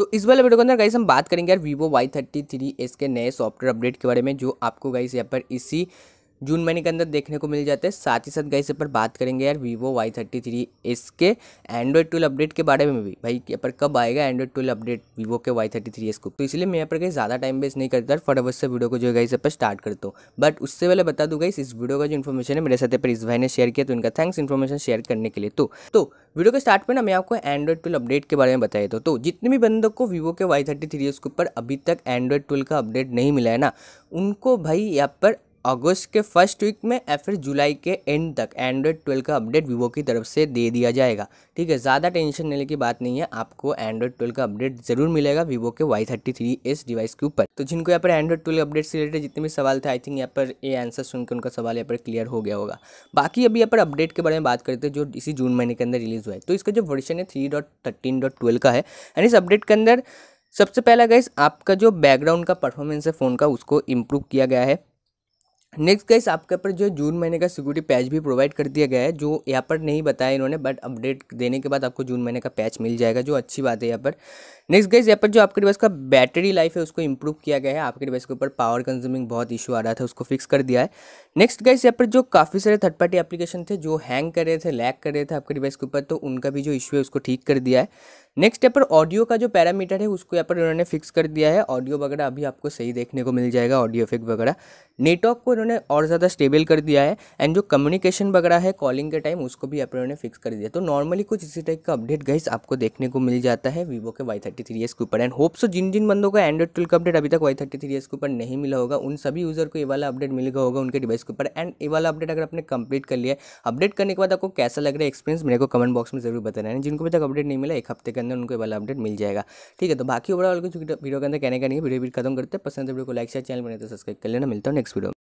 तो इस वाले वीडियो के अंदर गाइस हम बात करेंगे यार Vivo Y thirty three S के नए सॉफ्टवेयर अपडेट के बारे में जो आपको गाइस यहाँ पर इसी जून महीने के अंदर देखने को मिल जाते हैं साथ ही साथ गई यहाँ पर बात करेंगे यार वीवो वाई थर्टी थ्री इसके एंड्रॉइड ट्वेल्व अपडेट के बारे में भी भाई यहाँ पर कब आएगा एंड्रॉइड ट्वेल्व अपडेट वीवो के वाई थर्टी थ्री एस को तो इसलिए मैं यहाँ पर कहीं ज़्यादा टाइम वेस्ट नहीं करता और फटाफट से वीडियो को जो है गई से पर स्टार्ट करता हूँ बट उससे पहले बता दूँ गई इस वीडियो का जो इन्फॉर्मेशन है मेरे साथ पर इस भाई ने शेयर किया तो इनका थैंक्स इन्फॉर्मेशन शेयर करने के लिए तो तो वीडियो के स्टार्ट में ना मैं आपको एंड्रॉइड ट्वेल्व अपडेट के बारे में बताया था तो जितने भी बंदों को वीवो के वाई थर्टी थ्री एस के ऊपर अभी तक एंड्रॉइड ट्वेल्व का अपडेट नहीं मिला है ना उनको भाई यहाँ पर अगस्त के फर्स्ट वीक में या फिर जुलाई के एंड तक एंड्रॉयड ट्वेल्व का अपडेट वीवो की तरफ से दे दिया जाएगा ठीक है ज़्यादा टेंशन लेने की बात नहीं है आपको एंड्रॉयड ट्वेल्व का अपडेट ज़रूर मिलेगा वीवो के Y thirty three S device के ऊपर तो जिनको यहाँ पर एंड्रॉयड ट्वेल्व अपडेट से रिलेटेड जितने भी सवाल थे आई थिंक यहाँ पर ये आंसर सुनकर उनका सवाल यहाँ पर क्लियर हो गया होगा बाकी अभी यहाँ पर अपडेट के बारे में बात करते हैं जो इसी जून महीने के अंदर रिलीज़ हुआ है तो इसका जो वर्जन है three dot thirteen dot twelve का है एंड इस अपडेट के अंदर सबसे पहला गैस आपका जो बैकग्राउंड का परफॉर्मेंस है फ़ोन का उसको इम्प्रूव किया गया है नेक्स्ट गाइस आपके पर जो जून महीने का सिक्योरिटी पैच भी प्रोवाइड कर दिया गया है जो यहाँ पर नहीं बताया इन्होंने बट अपडेट देने के बाद आपको जून महीने का पैच मिल जाएगा जो अच्छी बात है यहाँ पर नेक्स्ट गाइज यहाँ पर जो आपके डिवाइस का बैटरी लाइफ है उसको इम्प्रूव किया गया है आपके डिवाइस के ऊपर पावर कंज्यूमिंग बहुत इशू आ रहा था उसको फिक्स कर दिया है नेक्स्ट गाइज यहाँ पर जो काफ़ी सारे थर्ड पार्टी एप्लीकेशन थे जो हैंग कर रहे थे लैक कर रहे थे आपके डिवाइस के ऊपर तो उनका भी जो इशू है उसको ठीक कर दिया है नेक्स्ट यहाँ पर ऑडियो का जो पैरामीटर है उसको यहाँ पर उन्होंने फिक्स कर दिया है ऑडियो वगैरह अभी आपको सही देखने को मिल जाएगा ऑडियो इफेक्ट वगैरह नेटवर्क को इन्होंने और ज़्यादा स्टेबल कर दिया है एंड जो कम्युनिकेशन वगैरह है कॉलिंग के टाइम उसको भी यहाँ पर उन्होंने फिक्स कर दिया तो नॉर्मली कुछ इसी टाइप का अपडेट गाइस आपको देखने को मिल जाता है वीवो के वाई थर्टी थ्री एस के ऊपर एंड होप सो तो जिन जिन बंदों का एंड्रॉइड ट्वेल्व का अपडेट अभी तक वाई थर्टी थ्री एस के ऊपर नहीं मिला होगा उन सभी यूज़र को ये वाला अपडेट मिल गया होगा उनके डिवाइस के ऊपर एंड ये वाला अपडेट अगर आपने कंप्लीट कर लिया अपडेट करने के बाद आपको कैसा लग रहा है एक्सपीरियंस मेरे को कमेंट बॉक्स में जरूर बताना है जिनको अभी तक अपडेट नहीं मिला एक हफ्ते के अंदर उनको वाला अपडेट मिल जाएगा ठीक है तो बाकी ओवरऑल कुछ वीडियो के अंदर कहने का नहीं है वीडियो भी खत्म करते पसंद है तो वीडियो को लाइक शेयर चैनल बनाते सब्सक्राइब कर लेना मिलता है नेक्स्ट वीडियो